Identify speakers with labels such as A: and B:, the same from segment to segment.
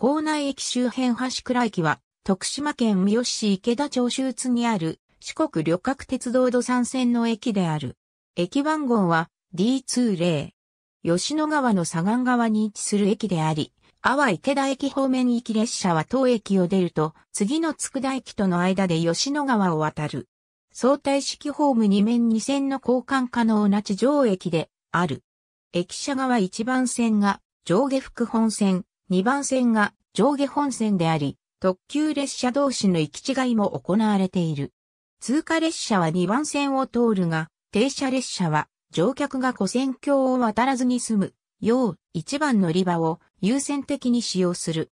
A: 校内駅周辺橋倉駅は、徳島県三好市池田町周津にある四国旅客鉄道土産線の駅である。駅番号は D20。吉野川の左岸側に位置する駅であり、阿波池田駅方面行き列車は当駅を出ると、次の佃駅との間で吉野川を渡る。相対式ホーム2面2線の交換可能な地上駅である。駅舎側1番線が上下副本線、2番線が上下本線であり、特急列車同士の行き違いも行われている。通過列車は2番線を通るが、停車列車は乗客が古線橋を渡らずに済む、要1番乗り場を優先的に使用する。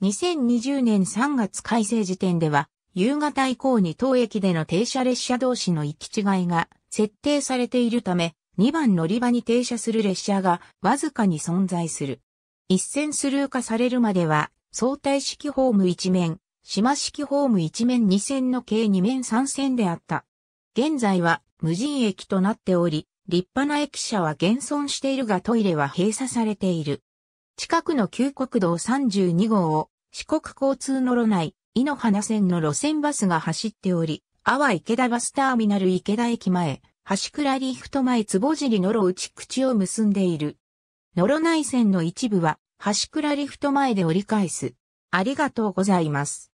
A: 2020年3月改正時点では、夕方以降に当駅での停車列車同士の行き違いが設定されているため、2番乗り場に停車する列車がわずかに存在する。一線スルー化されるまでは、相対式ホーム一面、島式ホーム一面二線の計二面三線であった。現在は無人駅となっており、立派な駅舎は現存しているがトイレは閉鎖されている。近くの旧国道32号を四国交通の路内、井の花線の路線バスが走っており、阿波池田バスターミナル池田駅前、橋倉リーフト前坪尻野路内口を結んでいる。野ろ内線の一部は端倉リフト前で折り返す。ありがとうございます。